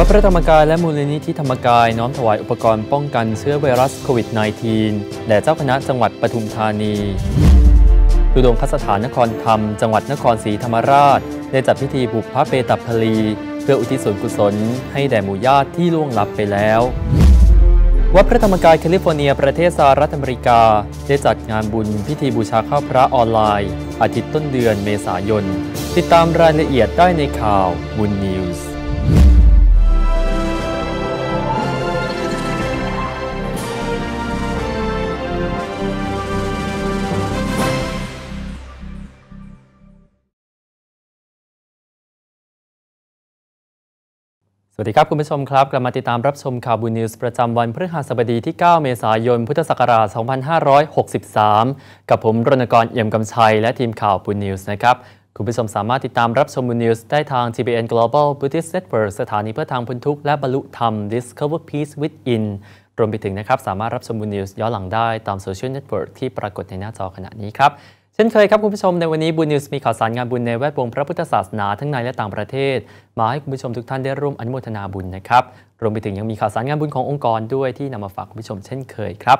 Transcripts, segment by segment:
วัดพระธรรมกายและมูลนิธิธรรมกายน้อมถวายอุปกรณ์ป้องกันเชื้อไวรัสโควิด -19 แด่เจ้าคณะจังหวัดปทุมธานีดูดงคสถานนครธรรม จังหวัดนครศรีธรรมราช ได้จัดพิธีบุพพระเปตัพลีเพื่ออุทิศส่วนกุศลให้แด่หมู่ญาติที่ล่วงลับไปแล้ว วัดพระธรรมกายแคลิฟอร์เนียประเทศสหรัฐอเมริกาได้จัดงานบุญพิธีบูชาข้าพระออนไลน์ อาทิตย์ต้นเดือนเมษายนติดตามรายละเอียดได้ในข่าวบุญนิวส์สวัสดีครับ คุณผู้ชมครับกลับมาติดตามรับชมข่าวบูนิวส์ประจำวันพฤหัสบดีที่ 9 เมษายน พุทธศักราช 2563 กับผมรณกรเอี่ยมกำชัยและทีมข่าวบูนิวส์นะครับ คุณผู้ชมสามารถติดตามรับชมบูนิวส์ได้ทาง TBN Global Buddhist Network สถานีเพื่อทางพ้นทุกและบรรลุธรรม Discover Peace Within รวมไปถึงนะครับ สามารถรับชมบูนิวส์ย้อนหลังได้ตามโซเชียลเน็ตเวิร์กที่ปรากฏในหน้าจอขณะนี้ครับช่นเคยครับคุณผู้ชมในวันนี้บุญนิวส์มีข่าวสารงานบุญในแวดวงพระพุทธศาสนาทั้งในและต่างประเทศ มาให้คุณผู้ชมทุกท่านได้ร่วมอนุโมทนาบุญนะครับ รวมไปถึงยังมีข่าวสารงานบุญขององค์กร ด้วยที่นำมาฝากคุณผู้ชมเช่นเคยครับ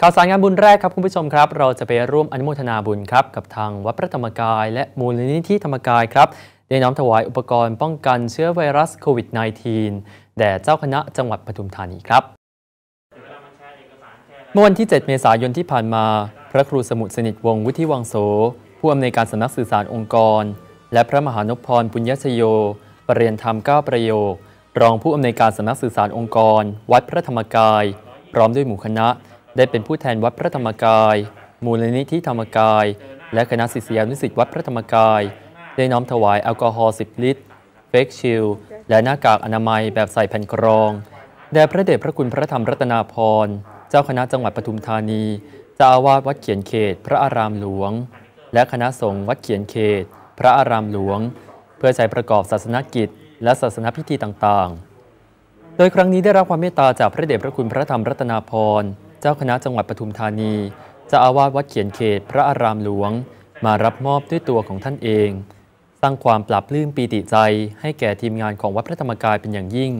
ข่าวสารงานบุญแรกครับคุณผู้ชมครับเราจะไปร่วมอนุโมทนาบุญครับกับทางวัดพระธรรมกายและมูลนิธิธรรมกายครับได้น้อมถวายอุปกรณ์ ป้องกันเชื้อไวรัสโควิด -19 แด่เจ้าคณะจังหวัดปทุมธานีครับเมื่อวันที่ 7 เมษายนที่ผ่านมาระครูสมุทรสนิทวงศ์วุฒิวังโส ผู้อำนวยการสำนักสื่อสารองค์กร และพระมหานพพรปุญญชโยปรริยนธรรม9ประโยครองผู้อำนวยการสำนักสื่อสารองค์กร วัดพระธรรมกาย พร้อมด้วยหมู่คณะ ได้เป็นผู้แทนวัดพระธรรมกาย มูลนิธิธรรมกาย และคณะศิษยานุศิษย์วัดพระธรรมกาย ได้น้อมถวายแอลกอฮอล์10ลิตรเฟกชิล และหน้ากากอนามัยแบบใส่แผ่นกรองแด่พระเดชพระคุณพระธรรมรัตนาพรเจ้าคณะจังหวัดปทุมธานีจ้าอาวาสวัดเขียนเขตพระอารามหลวง และคณะสงฆ์วัดเขียนเขต พระอารามหลวง เพื่อใช้ประกอบศาสนกิจและศาสนพิธีต่างๆ โดยครั้งนี้ได้รับความเมตตาจากพระเดชพระคุณพระธรรมรัตนาพรเจ้าคณะจังหวัดปทุมธานีเจ้าอาวาสวัดเขียนเขต พระอารามหลวง มารับมอบด้วยตัวของท่านเอง สร้างความปรับลื้มปีติใจ ให้แก่ทีมงานของวัดพระธรรมกายเป็นอย่างยิ่ง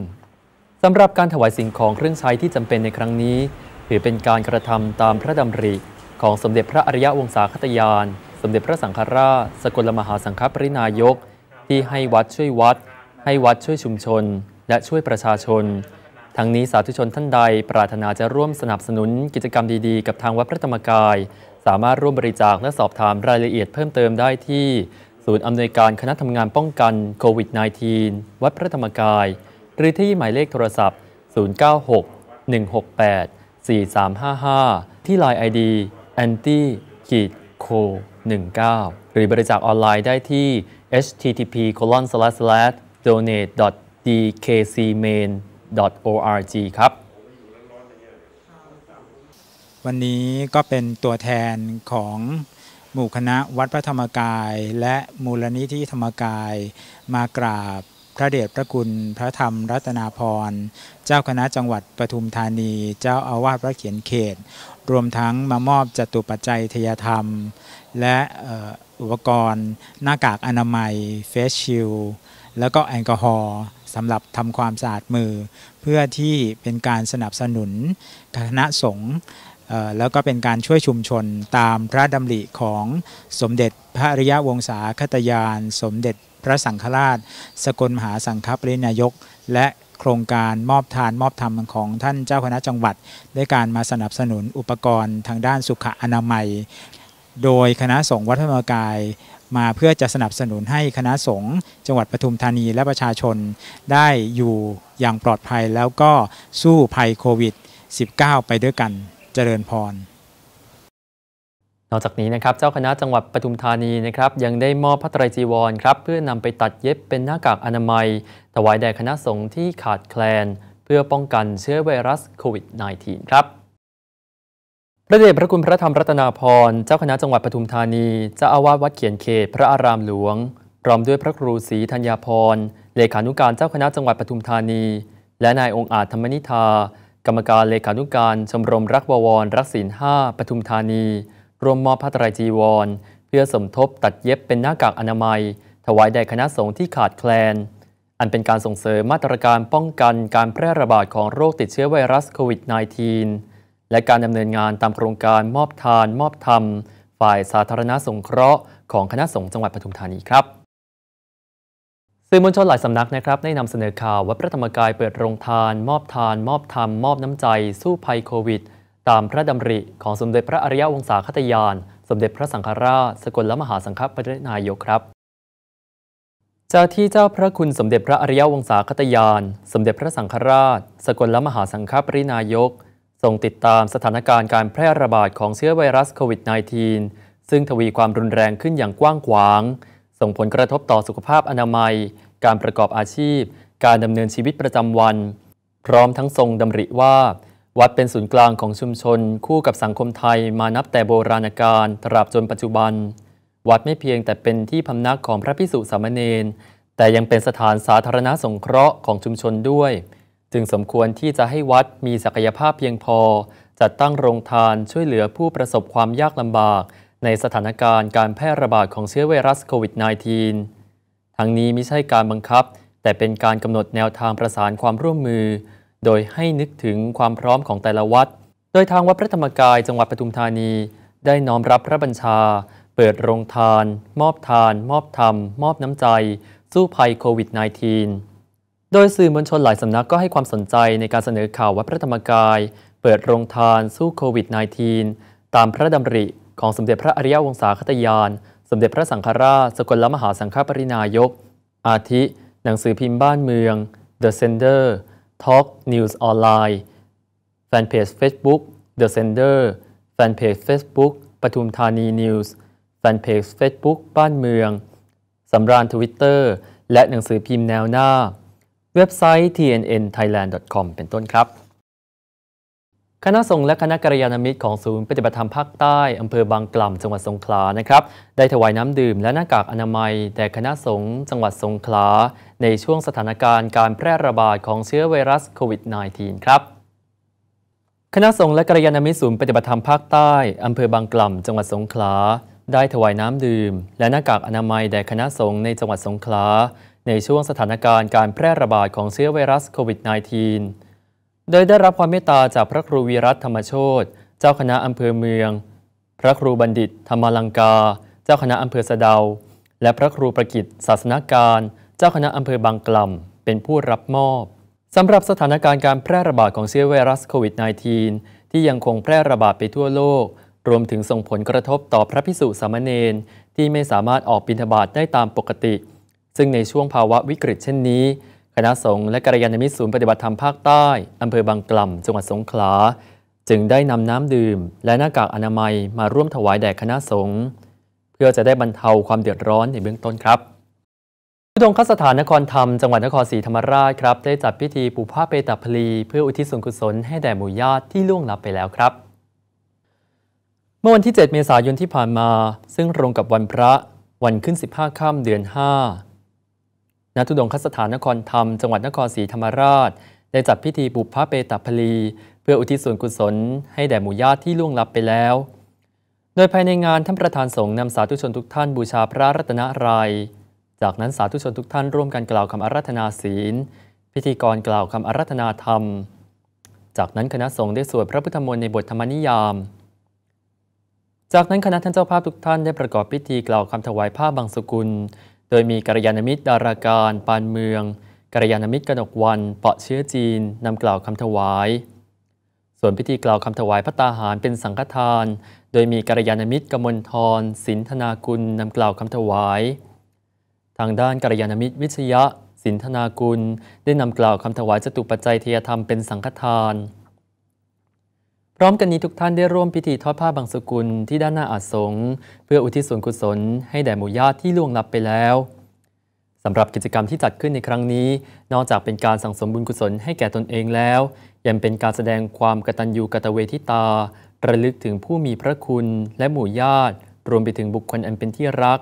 สำหรับการถวายสิ่งของเครื่องใช้ที่จำเป็นในครั้งนี้ถือเป็นการกระทำตามพระดำริของสมเด็จพระอริยะวงศาคตยาน สมเด็จพระสังฆราช สกลมหาสังฆปรินายก ที่ให้วัดช่วยวัด ให้วัดช่วยชุมชน และช่วยประชาชน ทั้งนี้สาธุชนท่านใดปรารถนาจะร่วมสนับสนุนกิจกรรมดีๆ กับทางวัดพระธรรมกาย สามารถร่วมบริจาคและสอบถามรายละเอียดเพิ่มเติมได้ที่ ศูนย์อำนวยการคณะทำงานป้องกันโควิด -19 วัดพระธรรมกาย หรือที่หมายเลขโทรศัพท์096 168 4355 ที่ Line ID anti ขีดโค19หรือบริจาคออนไลน์ได้ที่ http colon s slash donate dkcmain org ครับ วันนี้ก็เป็นตัวแทนของหมู่คณะวัดพระธรรมกายและมูลนิธิธรรมกายมากราบพระเดชพระคุณพระธรรม รัตนาพรเจ้าคณะจังหวัดปทุมธานีเจ้าอาวาสพระเขียนเขต รวมทั้งมามอบจตุปัจจัยทยธรรม และอุปกรณ์หน้ากากอนามัยเฟสชิลแล้วก็แอลกอฮอล์สำหรับทำความสะอาดมือ เพื่อที่เป็นการสนับสนุนคณะสงฆ์แล้วก็เป็นการช่วยชุมชนตามพระดำริของสมเด็จพระริยวงศาคตยานสมเด็จพระสังฆราช สกลมหาสังฆปรินายก และโครงการมอบทานมอบธรรมของท่านเจ้าคณะจังหวัด ด้วยการมาสนับสนุนอุปกรณ์ทางด้านสุขอนามัย โดยคณะสงฆ์วัดธรรมกายมาเพื่อจะสนับสนุนให้คณะสงฆ์จังหวัดปทุมธานีและประชาชนได้อยู่อย่างปลอดภัยแล้วก็สู้ภัยโควิด -19 ไปด้วยกันเจริญพรนอกจากนี้นะครับเจ้าคณะจังหวัดปทุมธานีนะครับยังได้มอบพระตรจีวรครับเพื่อนำไปตัดเย็บเป็นหน้ากากอนามัย ถวายแด่คณะสงฆ์ที่ขาดแคลน เพื่อป้องกันเชื้อไวรัสโควิด -19 ครับพระเดชพระคุณพระธรรมรัตนาพรเจ้าคณะจังหวัดปทุมธานีเจ้าอาวาสวัดเขียนเขตพระอารามหลวงพร้อมด้วยพระครูศรีธัญญาพรเลขานุการเจ้าคณะจังหวัดปทุมธานี และนายองค์อาจธรรมนิธา กรรมการเลขานุการชมรมรักบวรรักศีลห้าปทุมธานีร่วมมอบผ้าไตรจีวร เพื่อสมทบตัดเย็บเป็นหน้ากากอนามัย ถวายแด่คณะสงฆ์ที่ขาดแคลน อันเป็นการส่งเสริมมาตรการป้องกันการแพร่ระบาดของโรคติดเชื้อไวรัสโควิด -19 และการดำเนินงานตามโครงการมอบทาน มอบธรรม ฝ่ายสาธารณสงเคราะห์ของคณะสงฆ์จังหวัดปทุมธานีครับสื่อมวลชนหลายสำนักนะครับได้นำเสนอข่าววัดพระธรรมกายเปิดโรงทานมอบทานมอบธรรมมอบน้ำใจสู้ภัยโควิดตามพระดำริของสมเด็จพระอริยวงศาคตยาน สมเด็จพระสังฆราช สกลมหาสังฆปรินายกครับ เจ้าที่เจ้าพระคุณสมเด็จพระอริยวงศาคตยาน สมเด็จพระสังฆราช สกลมหาสังฆปรินายก ทรงติดตามสถานการณ์การแพร่ระบาดของเชื้อไวรัสโควิด -19 ซึ่งทวีความรุนแรงขึ้นอย่างกว้างขวาง ส่งผลกระทบต่อสุขภาพอนามัย การประกอบอาชีพ การดำเนินชีวิตประจำวัน พร้อมทั้งทรงดำริว่าวัดเป็นศูนย์กลางของชุมชนคู่กับสังคมไทยมานับแต่โบราณกาลตราบจนปัจจุบัน วัดไม่เพียงแต่เป็นที่พำนักของพระพิสุสามเณรแต่ยังเป็นสถานสาธารณสงเคราะห์ของชุมชนด้วย จึงสมควรที่จะให้วัดมีศักยภาพเพียงพอจัดตั้งโรงทานช่วยเหลือผู้ประสบความยากลำบากในสถานการณ์การแพร่ระบาดของเชื้อไวรัสโควิด -19 ทั้งนี้ไม่ใช่การบังคับ แต่เป็นการกำหนดแนวทางประสานความร่วมมือโดยให้นึกถึงความพร้อมของแต่ละวัด โดยทางวัดพระธรรมกายจังหวัดปทุมธานี ได้น้อมรับพระบัญชา เปิดโรงทาน มอบทาน มอบธรรม มอบน้ำใจสู้ภัยโควิด -19 โดยสื่อมวลชนหลายสำนักก็ให้ความสนใจในการเสนอข่าววัดพระธรรมกาย เปิดโรงทานสู้โควิด -19 ตามพระดำริ ของสมเด็จพระอริยวงศาคตยาน สมเด็จพระสังฆราชสกลมหาสังฆปรินายก อาทิหนังสือพิมพ์บ้านเมือง The Sender Talk News Online แฟนเพจ Facebook The Sender แฟนเพจ Facebook ปทุมธานีนิวส์แฟนเพจ Facebook บ้านเมือง สำราญทวิตเตอร์และหนังสือพิมพ์แนวหน้า เว็บไซต์ tnn thailand com เป็นต้นครับคณะสงฆ์และคณะกัลยาณมิตรของศูนย์ปฏิบัติธรรมภาคใต้อำเภอบางกล่ำจังหวัดสงขลานะครับได้ถวายน้ำดื่มและหน้ากากอนามัยแด่คณะสงฆ์จังหวัดสงขลาในช่วงสถานการณ์การแพร่ระบาดของเชื้อไวรัสโควิด -19 ครับ คณะสงฆ์และกัลยาณมิตรศูนย์ปฏิบัติธรรมภาคใต้อำเภอบางกล่ำจังหวัดสงขลาได้ถวายน้ำดื่ม และหน้ากากอนามัยแด่คณะสงฆ์ในจังหวัดสงขลาในช่วงสถานการณ์การแพร่ระบาดของเชื้อไวรัสโควิด -19 โดยได้รับความเมตตาจากพระครูวีรัตธรรมโชตเจ้าคณะอำเภอเมือง พระครูบัณฑิตธรรมลังกา เจ้าคณะอำเภอสะเดา และพระครูประกิตศาสนาการเจ้าคณะอำเภอบางกล่ำเป็นผู้รับมอบสำหรับสถานการณ์การแพร่ระบาดของเชื้อไวรัสโควิด -19 ที่ยังคงแพร่ระบาดไปทั่วโลก รวมถึงส่งผลกระทบต่อพระพิสุสามเณรที่ไม่สามารถออกบิณฑบาตได้ตามปกติ ซึ่งในช่วงภาวะวิกฤตเช่นนี้คณะสงฆ์และกัลยาณมิตรศูนย์ปฏิบัติธรรมภาคใต้ อำเภอบางกล่ำจังหวัดสงขลา จึงได้นำน้ำดื่มและหน้ากากอนามัยมาร่วมถวายแด่คณะสงฆ์เพื่อจะได้บรรเทาความเดือดร้อนในเบื้องต้นครับผู้ทงคสถานนครธรรมจังหวัดนครศรีธรรมราชครับได้จัดพิธีปูผ้าเปตาพลีเพื่ออุทิศส่วนกุศลให้แด่หมู่ญาติที่ล่วงลับไปแล้วครับ เมื่อวันที่ 7 เมษายนที่ผ่านมา ซึ่งตรงกับวันพระวันขึ้น 15 ค่ำเดือน 5ณทุดงคสถานนครธรรม จังหวัดนครศรีธรรมราช ได้จัดพิธีบุพพเปตพลี เพื่ออุทิศส่วนกุศลให้แด่หมู่ญาติที่ล่วงลับไปแล้ว โดยภายในงานท่านประธานสงฆ์นำสาธุชนทุกท่านบูชาพระรัตนาราัยจากนั้นสาธุชนทุกท่านร่วมกันกล่าวคำอารัธนาศีล พิธีกรกล่าวคำอารัธนาธรรม จากนั้นคณะสงฆ์ได้สวดพระพุทธมนต์ในบทธรรมนิยาม จากนั้นคณะท่านเจ้าภาพทุกท่านได้ประกอบพิธีกล่าวคำถวายผ้าบางสกุลโดยมีกัลยาณมิตร ดาราการ ปานเมืองกัลยาณมิตรกนกวันเปาะเชื้อจีนนำกล่าวคำถวาย ส่วนพิธีกล่าวคำถวายพระตาหารเป็นสังฆทาน โดยมีกัลยาณมิตรกมลทรสินธนากุลนำกล่าวคำถวาย ทางด้านกัลยาณมิตรวิทยะ สินธนากุลได้นำกล่าวคำถวายจตุปัจจัยเทียธรรมเป็นสังฆทานพร้อมกันนี้ทุกท่านได้ร่วมพิธีทอดผ้าบางสกุลที่ด้านหน้าอาสง เพื่ออุทิศส่วนกุศล ให้แด่หมู่ญาติที่ล่วงลับไปแล้วสำหรับกิจกรรมที่จัดขึ้นในครั้งนี้ นอกจากเป็นการสั่งสมบุญกุศลให้แก่ตนเองแล้ว ยังเป็นการแสดงความกตัญญูกตเวทิตาระลึกถึงผู้มีพระคุณ และหมู่ญาติรวมไปถึงบุคคลอันเป็นที่รัก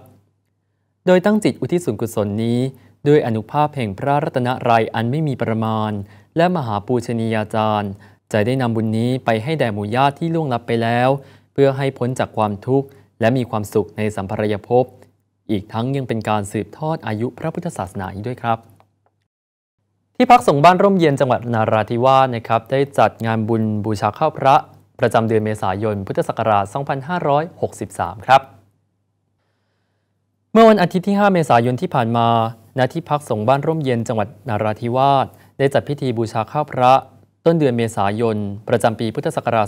โดยตั้งจิตอุทิศส่วนกุศลนี้ด้วยอนุภาพแห่งพระรัตนรัยอันไม่มีประมาณ และมหาปูชนียาจารย์จะได้นำบุญนี้ไปให้แด่หมู่ญาติที่ล่วงลับไปแล้ว เพื่อให้พ้นจากความทุกข์ และมีความสุขในสัมภารยภพ อีกทั้งยังเป็นการสืบทอดอายุพระพุทธศาสนาอีกด้วยครับ ที่พักสงบ้านร่มเย็น จังหวัดนาราธิวาสนะครับได้จัดงานบุญบูชาข้าวพระ ประจำเดือนเมษายนพุทธศักราช 2563 ครับ เมื่อวันอาทิตย์ที่ 5 เมษายนที่ผ่านมาณที่พักสงบ้านร่มเย็นจังหวัดนาราธิวาสได้จัดพิธีบูชาข้าวพระต้นเดือนเมษายน ประจำปีพุทธศักราช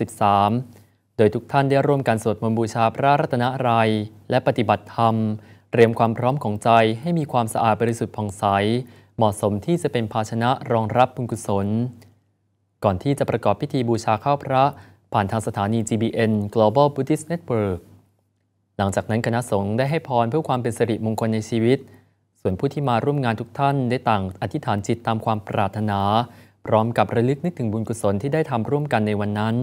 2563 โดยทุกท่านได้ร่วมกันสวดมนต์บูชาพระรัตนรัยและปฏิบัติธรรม เตรียมความพร้อมของใจให้มีความสะอาดบริสุทธิ์ผ่องใส เหมาะสมที่จะเป็นภาชนะรองรับบุญกุศล ก่อนที่จะประกอบพิธีบูชาข้าวพระผ่านทางสถานี GBN Global Buddhist Network หลังจากนั้นคณะสงฆ์ได้ให้พรเพื่อความเป็นสิริมงคลในชีวิต ส่วนผู้ที่มาร่วมงานทุกท่านได้ต่างอธิษฐานจิตตามความปรารถนาพร้อมกับระลึกนึกถึงบุญกุศลที่ได้ทำร่วมกันในวันนั้น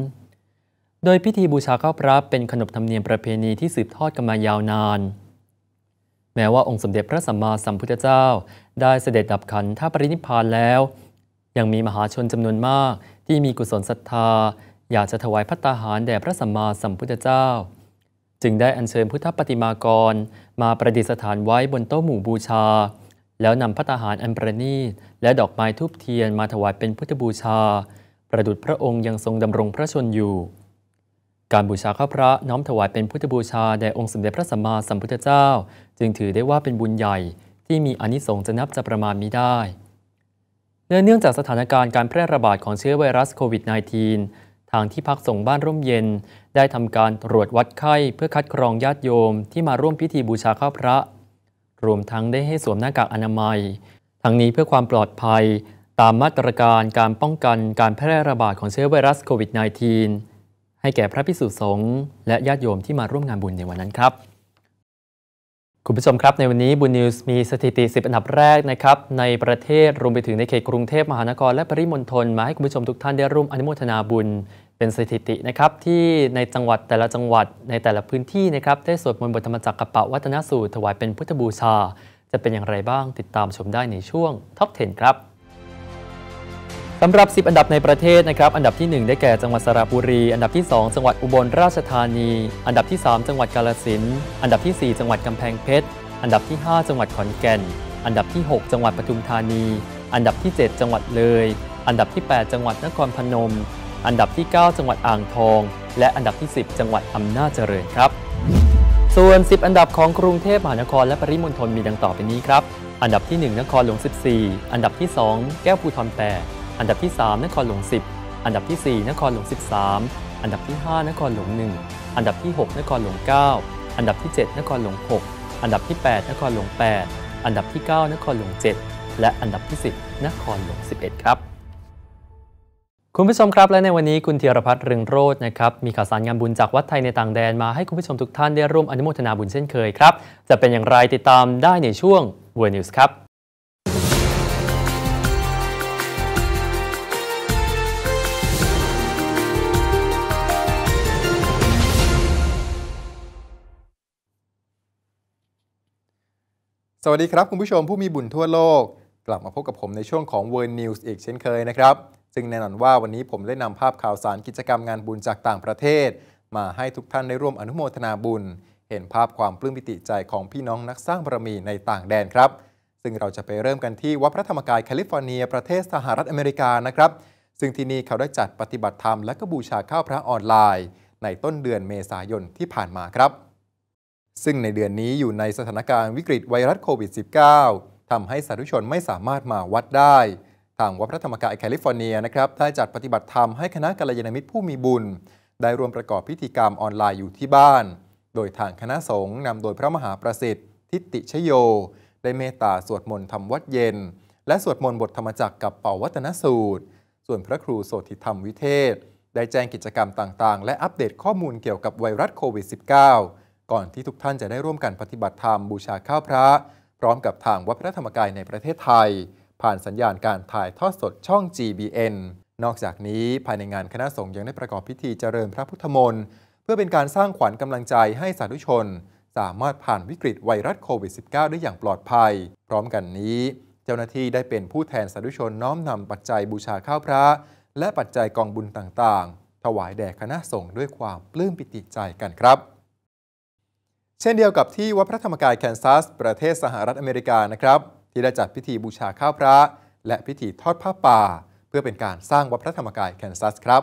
โดยพิธีบูชาข้าวพระเป็นขนบธรรมเนียมประเพณีที่สืบทอดกันมายาวนาน แม้ว่าองค์สมเด็จพระสัมมาสัมพุทธเจ้าได้เสด็จดับขันธปรินิพานแล้ว ยังมีมหาชนจำนวนมากที่มีกุศลศรัทธา อยากจะถวายพัตตาหารแด่พระสัมมาสัมพุทธเจ้า จึงได้อัญเชิญพุทธปฏิมากรมาประดิษฐานไว้บนโต๊ะหมู่บูชาแล้วนำพระตาหารอันประณีต และดอกไม้ทูบเทียนมาถวายเป็นพุทธบูชา ประดุจพระองค์ยังทรงดำรงพระชนอยู่ การบูชาข้าพระน้อมถวายเป็นพุทธบูชาแด่องค์สมเด็จพระสัมมาสัมพุทธเจ้า จึงถือได้ว่าเป็นบุญใหญ่ ที่มีอนิสงส์จะนับจะประมาณมิได้เนื่องจากสถานการณ์การแพร่ระบาดของเชื้อไวรัสโควิด -19 ทางที่พักส่งบ้านร่มเย็น ได้ทำการตรวจวัดไข้เพื่อคัดกรองญาติโยมที่มาร่วมพิธีบูชาข้าพระรวมทั้งได้ให้สวมหน้ากากอนามัย ทั้งนี้เพื่อความปลอดภัย ตามมาตรการการป้องกันการแพร่ระบาดของเชื้อไวรัสโควิด -19 ให้แก่พระพิสุสงฆ์และญาติโยมที่มาร่วมงานบุญในวันนั้นครับคุณผู้ชมครับ ในวันนี้บุญนิวส์มีสถิติ 10 อันดับแรกนะครับในประเทศรวมไปถึงในเขตกรุงเทพมหานครและปริมณฑลมาให้คุณผู้ชมทุกท่านได้ร่วมอนุโมทนาบุญ เป็นสถิตินะครับที่ในจังหวัดแต่ละจังหวัดในแต่ละพื้นที่นะครับได้สวดมนต์บทธรรมจักรกะเปะวัฒนสูตรถวายเป็นพุทธบูชา จะเป็นอย่างไรบ้างติดตามชมได้ในช่วงท็อป10ครับสำหรับ 10 อันดับในประเทศนะครับ อันดับที่1ได้แก่ จังหวัดสระบุรี อันดับที่ 2 จังหวัดอุบลราชธานี อันดับที่ 3 จังหวัดกาลสินอันดับที่ 4 จังหวัดกำแพงเพชร อันดับที่ 5 จังหวัดขอนแก่น อันดับที่ 6 จังหวัดปทุมธานี อันดับที่ 7 จังหวัดเลย อันดับที่ 8 จังหวัดนครพนม อันดับที่ 9 จังหวัดอ่างทอง และอันดับที่ 10 จังหวัดอำนาจเจริญครับ ส่วน 10 อันดับของกรุงเทพมหานครและปริมณฑลมีดังต่อไปนี้ครับ อันดับที่ 1นครหลวง14อันดับที่ 2 แก้วภูทร8อันดับที่ 3 นครหลวง10 อันดับที่ 4 นครหลวง13 อันดับที่ 5 นครหลวง1 อันดับที่ 6 นครหลวง9 อันดับที่ 7 นครหลวง6 อันดับที่ 8 นครหลวง8 อันดับที่ 9 นครหลวง7 และอันดับที่ 10 นครหลวง11 ครับ คุณผู้ชมครับและในวันนี้คุณเทียรพัฒน์เรืองโรจน์นะครับมีข่าวสารงานบุญจากวัดไทยในต่างแดนมาให้คุณผู้ชมทุกท่านได้ร่วมอนุโมทนาบุญเช่นเคยครับจะเป็นอย่างไรติดตามได้ในช่วง w o r l d News ครับสวัสดีครับคุณผู้ชมผู้มีบุญทั่วโลก กลับมาพบกับผมในช่วงของ World News อีกเช่นเคยนะครับ ซึ่งแน่นอนว่าวันนี้ผมได้นำภาพข่าวสารกิจกรรมงานบุญจากต่างประเทศ มาให้ทุกท่านได้ร่วมอนุโมทนาบุญ เห็นภาพความปลื้มปิติใจของพี่น้องนักสร้างบารมีในต่างแดนครับ ซึ่งเราจะไปเริ่มกันที่วัดพระธรรมกายแคลิฟอร์เนียประเทศสหรัฐอเมริกานะครับซึ่งที่นี่เขาได้จัดปฏิบัติธรรมและก็บูชาข้าวพระออนไลน์ในต้นเดือนเมษายนที่ผ่านมาครับซึ่งในเดือนนี้อยู่ในสถานการณ์วิกฤตไวรัสโควิด -19 ทำให้สาธุชนไม่สามารถมาวัดได้ ทางวัดพระธรรมกายแคลิฟอร์เนียนะครับได้จัดปฏิบัติธรรมให้คณะกัลยาณมิตรผู้มีบุญ ได้รวมประกอบพิธีกรรมออนไลน์อยู่ที่บ้าน โดยทางคณะสงฆ์นำโดยพระมหาประสิทธิ์ ทิติชโย ได้เมตตาสวดมนต์ทำวัดเย็น และสวดมนต์บทธรรมจักกับเป่าวัตนสูตร ส่วนพระครูโสติธรรมวิเทศ ได้แจ้งกิจกรรมต่างๆและอัปเดตข้อมูลเกี่ยวกับไวรัสโควิด -19 ก่อนที่ทุกท่านจะได้ร่วมกันปฏิบัติธรรมบูชาข้าวพระ พร้อมกับทางวัดพระธรรมกายในประเทศไทย ผ่านสัญญาณการถ่ายทอดสดช่อง GBN นอกจากนี้ภายในงานคณะสงฆ์ยังได้ประกอบพิธีเจริญพระพุทธมนต์เพื่อเป็นการสร้างขวัญกำลังใจให้สาธุชน สามารถผ่านวิกฤตไวรัสโควิด -19 ได้อย่างปลอดภัย พร้อมกันนี้ เจ้าหน้าที่ได้เป็นผู้แทนสาธุชนน้อมนำปัจจัยบูชาข้าวพระ และปัจจัยกองบุญต่างๆ ถวายแด่คณะสงฆ์ด้วยความปลื้มปิติใจกันครับเช่นเดียวกับที่วัดพระธรรมกายแคนซัส ประเทศสหรัฐอเมริกานะครับ ที่ได้จัดพิธีบูชาข้าวพระ และพิธีทอดผ้าป่า เพื่อเป็นการสร้างวัดพระธรรมกายแคนซัสครับ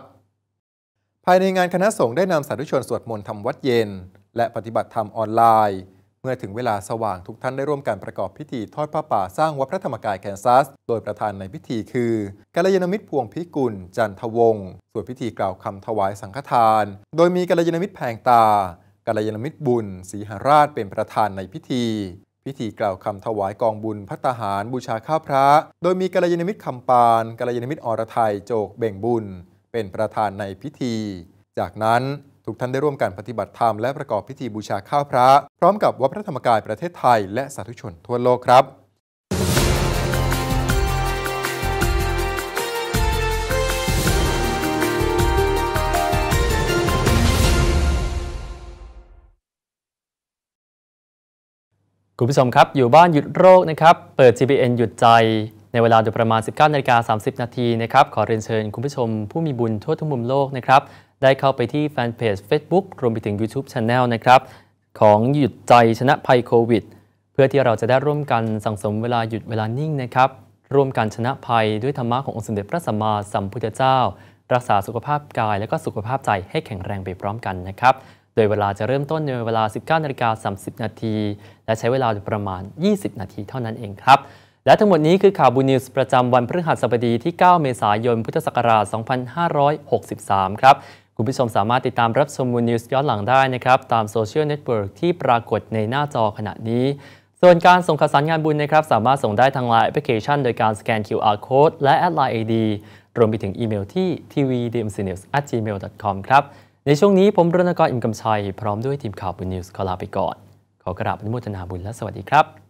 ภายในงานคณะสงฆ์ได้นำสาธุชนสวดมนต์ทำวัดเย็น และปฏิบัติธรรมออนไลน์ เมื่อถึงเวลาสว่างทุกท่านได้ร่วมกันประกอบพิธีทอดผ้าป่า สร้างวัดพระธรรมกายแคนซัส โดยประธานในพิธีคือกัลยาณมิตรพวงพิกุล จันทวงศ์สวดพิธีกล่าวคำถวายสังฆทาน โดยมีกัลยาณมิตรแผงตากัลยาณมิตรบุญศรีหาราชเป็นประธานในพิธี พิธีกล่าวคำถวายกองบุญพัตหารบูชาข้าพระ โดยมีกัลยาณมิตรคำปานกัลยาณมิตรอรไทยโจกเบ่งบุญ เป็นประธานในพิธี จากนั้นทุกท่านได้ร่วมกันปฏิบัติธรรมและประกอบพิธีบูชาข้าพระ พร้อมกับวัดพระธรรมกายประเทศไทยและสาธุชนทั่วโลกครับคุณผู้ชมครับ อยู่บ้านหยุดโรคนะครับ เปิด GBN หยุดใจ ในเวลาโดยประมาณ 19นาฬิกา30นาทีนะครับ ขอเรียนเชิญ คุณผู้ชมผู้มีบุญทั่วทุกมุมโลกนะครับ ได้เข้าไปที่แฟนเพจ Facebook รวมไปถึง YouTube Channel นะครับของหยุดใจชนะภัยโควิด เพื่อที่เราจะได้ร่วมกันสั่งสมเวลาหยุดเวลานิ่งนะครับ ร่วมกันชนะภัยด้วยธรรมะขององค์สมเด็จพระสัมมาสัมพุทธเจ้า รักษาสุขภาพกาย และก็สุขภาพใจให้แข็งแรงไปพร้อมกันนะครับโดยเวลาจะเริ่มต้นในเวลา 19นาฬิกา30 นาที และใช้เวลาประมาณ 20 นาทีเท่านั้นเองครับ และทั้งหมดนี้คือข่าวบูนิวส์ประจำวันพฤหัสบดีที่ 9 เมษายน พุทธศักราช 2563 ครับ คุณผู้ชมสามารถติดตามรับชมบูนิวส์ย้อนหลังได้นะครับ ตามโซเชียลเน็ตเวิร์กที่ปรากฏในหน้าจอขณะนี้ ส่วนการส่งข่าวสารงานบุญนะครับ สามารถส่งได้ทางไลน์แอปพลิเคชันโดยการสแกน QR code และแอดไลน์ ID รวมไปถึงอีเมลที่ tvdmcnews@gmail.com ครับในช่วงนี้ผมรณกรอิมกำชัย พร้อมด้วยทีมข่าวบุญนิวส์ขอลาไปก่อน ขอกราบอนุโมทนาบุญและสวัสดีครับ